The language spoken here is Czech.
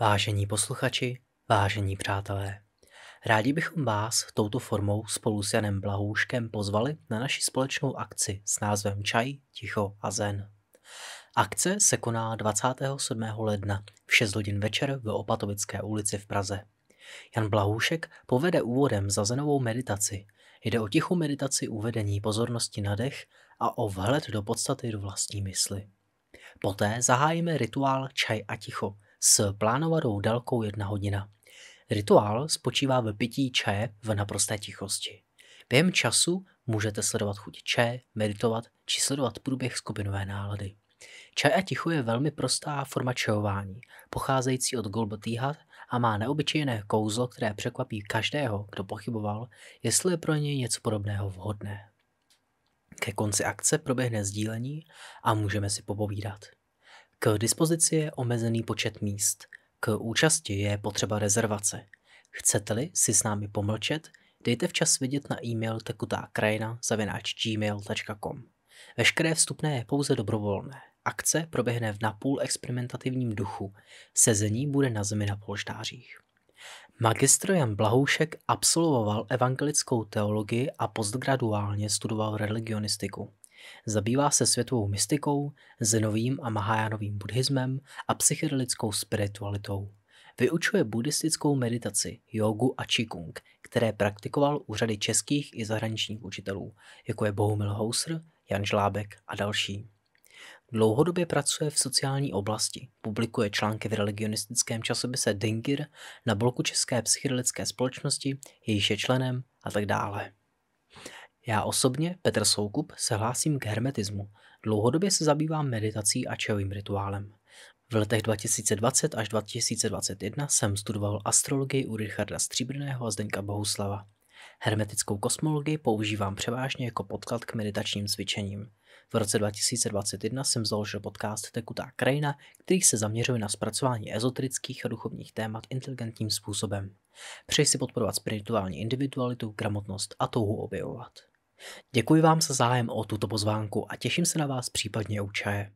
Vážení posluchači, vážení přátelé, rádi bychom vás touto formou spolu s Janem Blahouškem pozvali na naši společnou akci s názvem Čaj, Ticho a Zen. Akce se koná 27. ledna v 6 hodin večer v Opatovické ulici v Praze. Jan Blahoušek povede úvodem zenovou meditaci. Jde o tichou meditaci uvedení pozornosti na dech a o vhled do podstaty do vlastní mysli. Poté zahájíme rituál čaj a ticho, s plánovanou délkou jedna hodina. Rituál spočívá ve pití čaje v naprosté tichosti. Během času můžete sledovat chuť čaje, meditovat či sledovat průběh skupinové nálady. Čaj a ticho je velmi prostá forma čajování, pocházející od Golbotíhat a má neobyčejné kouzlo, které překvapí každého, kdo pochyboval, jestli je pro něj něco podobného vhodné. Ke konci akce proběhne sdílení a můžeme si popovídat. K dispozici je omezený počet míst. K účasti je potřeba rezervace. Chcete-li si s námi pomlčet, dejte včas vidět na e-mail tekutákrajina.gmail.com. Veškeré vstupné je pouze dobrovolné. Akce proběhne v napůl experimentativním duchu. Sezení bude na zemi na polštářích. Magistr Jan Blahoušek absolvoval evangelickou teologii a postgraduálně studoval religionistiku. Zabývá se světovou mystikou, zenovým a mahajánovým buddhismem a psychedelickou spiritualitou. Vyučuje buddhistickou meditaci, jogu a qigong, které praktikoval u řady českých i zahraničních učitelů, jako je Bohumil Housr, Jan Žlábek a další. Dlouhodobě pracuje v sociální oblasti, publikuje články v religionistickém časopise Dingir na bloku České psychedelické společnosti, jejíž je členem a tak dále. Já osobně, Petr Soukup, se hlásím k hermetismu. Dlouhodobě se zabývám meditací a čevým rituálem. V letech 2020 až 2021 jsem studoval astrologii u Richarda Stříbrného a Zdeňka Bohuslava. Hermetickou kosmologii používám převážně jako podklad k meditačním cvičením. V roce 2021 jsem založil podcast Tekutá krajina, který se zaměřuje na zpracování ezoterických a duchovních témat inteligentním způsobem. Přeji si podporovat spirituální individualitu, gramotnost a touhu objevovat. Děkuji vám za zájem o tuto pozvánku a těším se na vás případně u čaje.